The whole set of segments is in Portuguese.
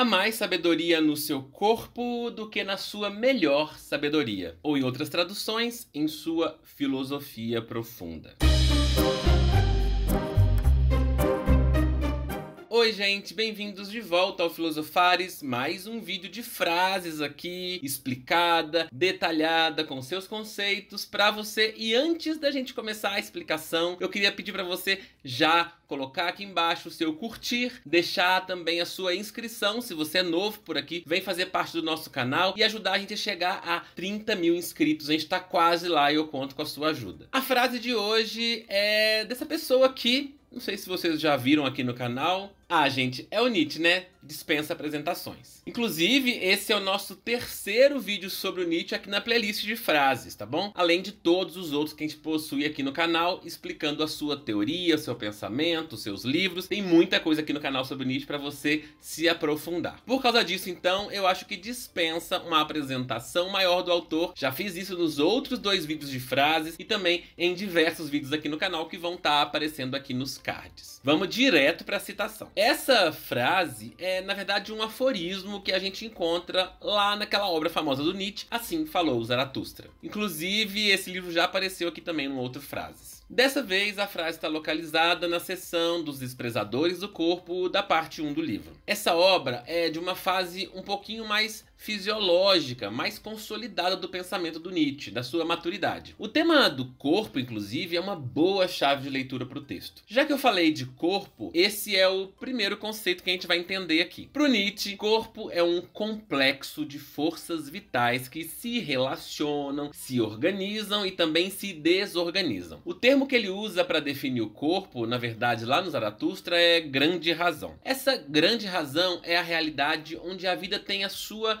Há mais sabedoria no seu corpo do que na sua melhor sabedoria, ou em outras traduções, em sua filosofia profunda. Oi, gente, bem-vindos de volta ao Filosofares. Mais um vídeo de frases aqui, explicada, detalhada, com seus conceitos para você. E antes da gente começar a explicação, eu queria pedir para você já colocar aqui embaixo o seu curtir, deixar também a sua inscrição se você é novo por aqui, vem fazer parte do nosso canal e ajudar a gente a chegar a 30 mil inscritos. A gente está quase lá e eu conto com a sua ajuda. A frase de hoje é dessa pessoa aqui. Não sei se vocês já viram aqui no canal, ah, gente, é o Nietzsche, né? dispensa apresentações. Inclusive, esse é o nosso terceiro vídeo sobre o Nietzsche aqui na playlist de frases, tá bom? Além de todos os outros que a gente possui aqui no canal, explicando a sua teoria, seu pensamento, seus livros. Tem muita coisa aqui no canal sobre o Nietzsche para você se aprofundar. Por causa disso, então, eu acho que dispensa uma apresentação maior do autor. Já fiz isso nos outros dois vídeos de frases e também em diversos vídeos aqui no canal que vão estar tá aparecendo aqui nos cards. Vamos direto para a citação. Essa frase é é, na verdade, um aforismo que a gente encontra lá naquela obra famosa do Nietzsche, Assim Falou Zaratustra. Inclusive, esse livro já apareceu aqui também no outro Frases. Dessa vez, a frase está localizada na seção dos desprezadores do corpo da parte 1 do livro. Essa obra é de uma fase um pouquinho mais fisiológica, mais consolidada do pensamento do Nietzsche, da sua maturidade. O tema do corpo, inclusive, é uma boa chave de leitura para o texto. Já que eu falei de corpo, esse é o primeiro conceito que a gente vai entender aqui. Para o Nietzsche, corpo é um complexo de forças vitais que se relacionam, se organizam e também se desorganizam. O termo que ele usa para definir o corpo, na verdade, lá no Zaratustra, é grande razão. Essa grande razão é a realidade onde a vida tem a sua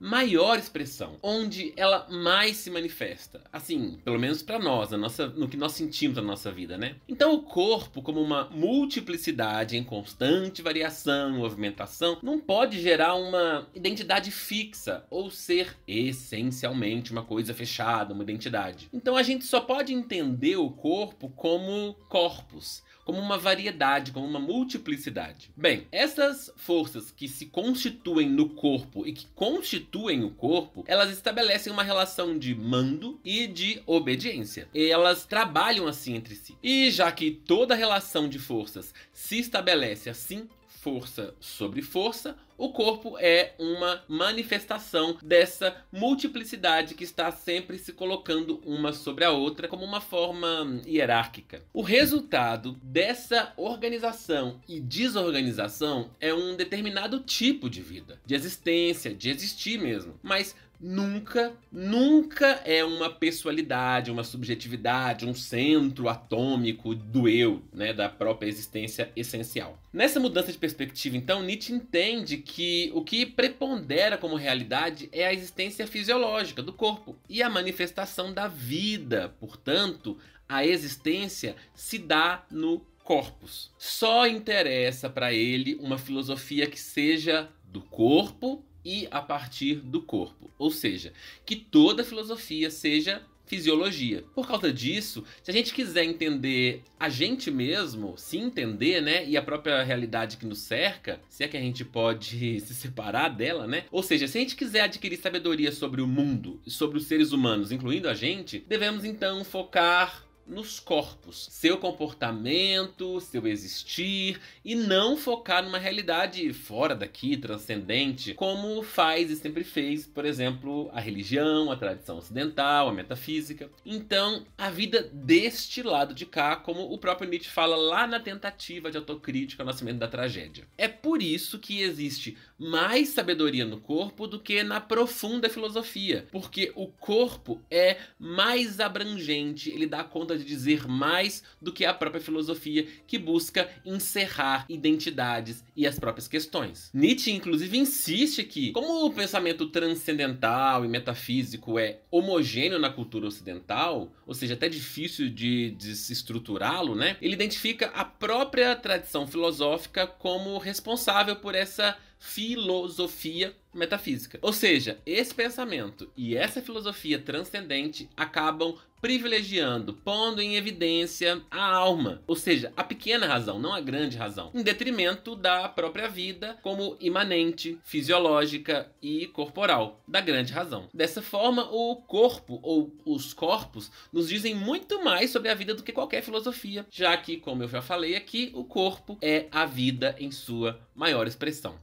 maior expressão, onde ela mais se manifesta. Assim, pelo menos para nós, nossa, no que nós sentimos na nossa vida, né? Então, o corpo, como uma multiplicidade em constante variação, movimentação, não pode gerar uma identidade fixa ou ser essencialmente uma coisa fechada, uma identidade. Então, a gente só pode entender o corpo como corpos como uma variedade, como uma multiplicidade. Bem, essas forças que se constituem no corpo e que constituem habituem o corpo, elas estabelecem uma relação de mando e de obediência. E elas trabalham assim entre si. E já que toda relação de forças se estabelece assim, força sobre força, o corpo é uma manifestação dessa multiplicidade que está sempre se colocando uma sobre a outra como uma forma hierárquica. O resultado dessa organização e desorganização é um determinado tipo de vida, de existência, de existir mesmo, mas nunca, nunca é uma pessoalidade, uma subjetividade, um centro atômico do eu, né, da própria existência essencial. Nessa mudança de perspectiva, então, Nietzsche entende que que o que prepondera como realidade é a existência fisiológica do corpo e a manifestação da vida. Portanto, a existência se dá no corpus. Só interessa para ele uma filosofia que seja do corpo e a partir do corpo, ou seja, que toda filosofia seja fisiologia. Por causa disso, se a gente quiser entender a gente mesmo, se entender, né, e a própria realidade que nos cerca, se é que a gente pode se separar dela, né? Ou seja, se a gente quiser adquirir sabedoria sobre o mundo e sobre os seres humanos, incluindo a gente, devemos então focar nos corpos, seu comportamento, seu existir e não focar numa realidade fora daqui, transcendente, como faz e sempre fez, por exemplo, a religião, a tradição ocidental, a metafísica. Então, a vida deste lado de cá, como o próprio Nietzsche fala lá na tentativa de autocrítica ao nascimento da tragédia. É por isso que existe mais sabedoria no corpo do que na profunda filosofia, porque o corpo é mais abrangente, ele dá conta dizer mais do que a própria filosofia que busca encerrar identidades e as próprias questões. Nietzsche, inclusive, insiste que, como o pensamento transcendental e metafísico é homogêneo na cultura ocidental, ou seja, até difícil de desestruturá-lo, né? Ele identifica a própria tradição filosófica como responsável por essa filosofia metafísica. Ou seja, esse pensamento e essa filosofia transcendente acabam privilegiando, pondo em evidência a alma, ou seja, a pequena razão, não a grande razão, em detrimento da própria vida como imanente, fisiológica e corporal, da grande razão. Dessa forma, o corpo ou os corpos nos dizem muito mais sobre a vida do que qualquer filosofia, já que, como eu já falei aqui, o corpo é a vida em sua maior expressão.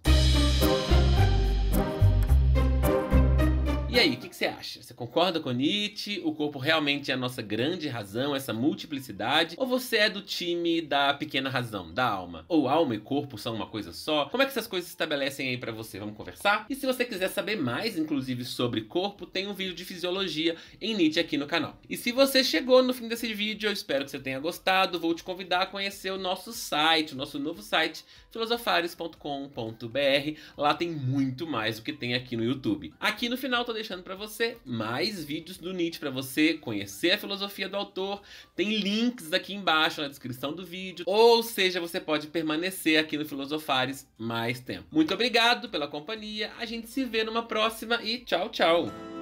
E aí, o que, que, você acha? Você concorda com Nietzsche? O corpo realmente é a nossa grande razão, essa multiplicidade? Ou você é do time da pequena razão, da alma? Ou alma e corpo são uma coisa só? Como é que essas coisas se estabelecem aí para você? Vamos conversar? E se você quiser saber mais, inclusive, sobre corpo, tem um vídeo de fisiologia em Nietzsche aqui no canal. E se você chegou no fim desse vídeo, eu espero que você tenha gostado. Vou te convidar a conhecer o nosso site, o nosso novo site filosofares.com.br. Lá tem muito mais do que tem aqui no YouTube. Aqui no final tô deixando para você mais vídeos do Nietzsche para você conhecer a filosofia do autor. Tem links aqui embaixo na descrição do vídeo, ou seja, você pode permanecer aqui no Filosofares mais tempo. Muito obrigado pela companhia. A gente se vê numa próxima e tchau, tchau.